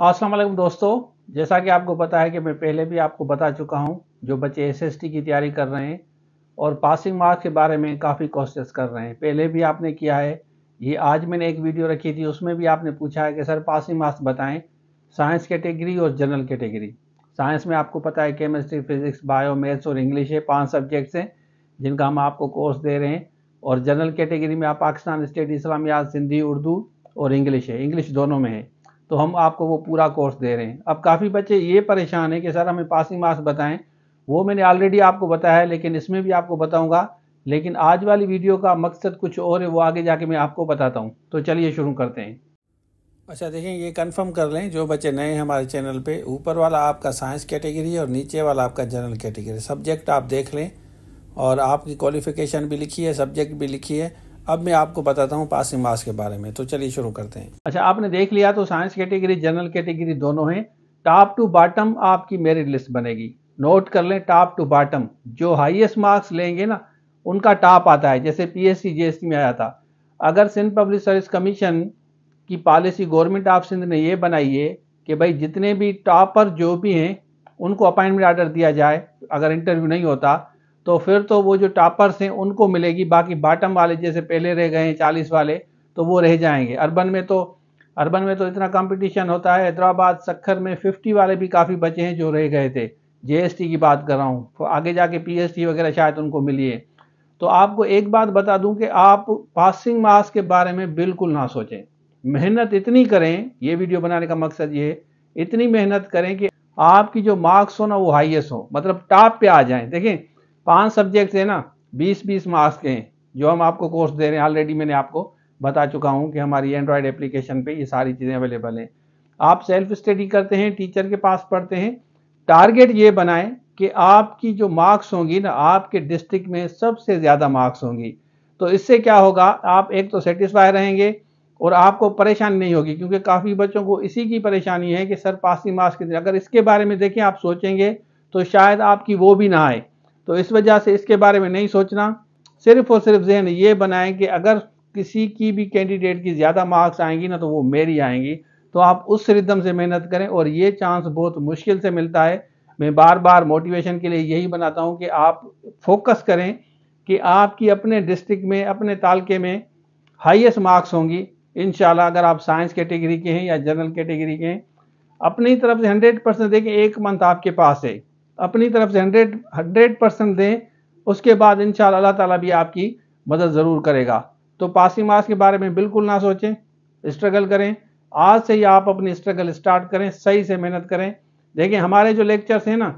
असलम दोस्तों जैसा कि आपको पता है कि मैं पहले भी आपको बता चुका हूं जो बच्चे एसएसटी की तैयारी कर रहे हैं और पासिंग मार्क्स के बारे में काफ़ी कोशिश कर रहे हैं पहले भी आपने किया है ये आज मैंने एक वीडियो रखी थी उसमें भी आपने पूछा है कि सर पासिंग मार्क्स बताएँ साइंस कैटेगरी और जनरल कैटेगरी साइंस में आपको पता है केमिस्ट्री फिजिक्स बायो मैथ्स और इंग्लिश है पाँच सब्जेक्ट्स हैं जिनका हम आपको कोर्स दे रहे हैं और जनरल कैटेगरी में आप पाकिस्तान स्टेट इस्लामिया सिंधी उर्दू और इंग्लिश है इंग्लिश दोनों में है तो हम आपको वो पूरा कोर्स दे रहे हैं अब काफ़ी बच्चे ये परेशान हैं कि सर हमें पासिंग मार्क्स बताएं वो मैंने ऑलरेडी आपको बताया है लेकिन इसमें भी आपको बताऊंगा लेकिन आज वाली वीडियो का मकसद कुछ और है वो आगे जाके मैं आपको बताता हूँ तो चलिए शुरू करते हैं अच्छा देखें ये कन्फर्म कर लें जो बच्चे नए हैं हमारे चैनल पर ऊपर वाला आपका साइंस कैटेगरी और नीचे वाला आपका जनरल कैटेगरी सब्जेक्ट आप देख लें और आपकी क्वालिफिकेशन भी लिखी है सब्जेक्ट भी लिखी है अब मैं आपको बताता हूँ पासिंग मार्क्स के बारे में तो चलिए शुरू करते हैं अच्छा आपने देख लिया तो साइंस कैटेगरी जनरल कैटेगरी दोनों हैं टॉप टू बॉटम आपकी मेरिट लिस्ट बनेगी नोट कर लें टॉप टू बॉटम जो हाईएस्ट मार्क्स लेंगे ना उनका टॉप आता है जैसे पीएससी जीएसटी में आया था अगर सिंध पब्लिक सर्विस कमीशन की पॉलिसी गवर्नमेंट ऑफ सिंध ने ये बनाई है कि भाई जितने भी टॉपर जो भी हैं उनको अपॉइंटमेंट आर्डर दिया जाए अगर इंटरव्यू नहीं होता तो फिर तो वो जो टॉपर्स हैं उनको मिलेगी बाकी बॉटम वाले जैसे पहले रह गए हैं चालीस वाले तो वो रह जाएंगे अर्बन में तो अर्बन में तो इतना कंपटीशन होता है हैदराबाद सखर में फिफ्टी वाले भी काफ़ी बचे हैं जो रह गए थे जे की बात कर रहा हूँ तो आगे जाके पी वगैरह शायद उनको मिली है तो आपको एक बात बता दूँ कि आप पासिंग मार्क्स के बारे में बिल्कुल ना सोचें मेहनत इतनी करें ये वीडियो बनाने का मकसद ये है इतनी मेहनत करें कि आपकी जो मार्क्स हो ना वो हाइएस्ट हो मतलब टॉप पे आ जाएं देखें पांच सब्जेक्ट है ना बीस बीस मार्क्स के हैं जो हम आपको कोर्स दे रहे हैं ऑलरेडी मैंने आपको बता चुका हूँ कि हमारी एंड्रॉयड एप्लीकेशन पे ये सारी चीज़ें अवेलेबल हैं आप सेल्फ स्टडी करते हैं टीचर के पास पढ़ते हैं टारगेट ये बनाएं कि आपकी जो मार्क्स होंगी ना आपके डिस्ट्रिक्ट में सबसे ज़्यादा मार्क्स होंगी तो इससे क्या होगा आप एक तो सेटिस्फाई रहेंगे और आपको परेशानी नहीं होगी क्योंकि काफ़ी बच्चों को इसी की परेशानी है कि सर पासिंग मार्क्स कितने अगर इसके बारे में देखें आप सोचेंगे तो शायद आपकी वो भी ना आए तो इस वजह से इसके बारे में नहीं सोचना सिर्फ और सिर्फ जहन ये बनाएं कि अगर किसी की भी कैंडिडेट की ज़्यादा मार्क्स आएंगी ना तो वो मेरी आएंगी तो आप उस रिदम से मेहनत करें और ये चांस बहुत मुश्किल से मिलता है मैं बार बार मोटिवेशन के लिए यही बनाता हूँ कि आप फोकस करें कि आपकी अपने डिस्ट्रिक्ट में अपने तालके में हाइएस्ट मार्क्स होंगी इन अगर आप साइंस कैटेगरी के हैं या जनरल कैटेगरी के हैं अपनी तरफ से हंड्रेड परसेंट देखें एक मंथ आपके पास है अपनी तरफ से हंड्रेड हंड्रेड परसेंट दें उसके बाद इन अल्लाह ताला भी आपकी मदद ज़रूर करेगा तो पासिंग मार्क्स के बारे में बिल्कुल ना सोचें स्ट्रगल करें आज से ही आप अपनी स्ट्रगल स्टार्ट करें सही से मेहनत करें देखिए हमारे जो लेक्चर्स हैं ना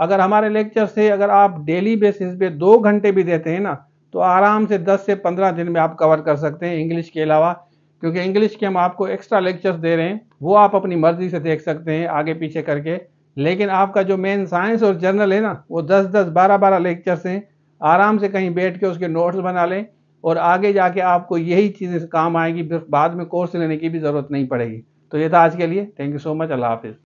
अगर हमारे लेक्चर से अगर आप डेली बेसिस पे दो घंटे भी देते हैं ना तो आराम से 10 से 15 दिन में आप कवर कर सकते हैं इंग्लिश के अलावा क्योंकि इंग्लिश के हम आपको एक्स्ट्रा लेक्चर्स दे रहे हैं वो आप अपनी मर्ज़ी से देख सकते हैं आगे पीछे करके लेकिन आपका जो मेन साइंस और जर्नल है ना वो दस दस बारह बारह लेक्चर्स हैं आराम से कहीं बैठ के उसके नोट्स बना लें और आगे जाके आपको यही चीज़ें काम आएंगी बाद में कोर्स लेने की भी ज़रूरत नहीं पड़ेगी तो ये था आज के लिए थैंक यू सो मच अल्लाह हाफिज़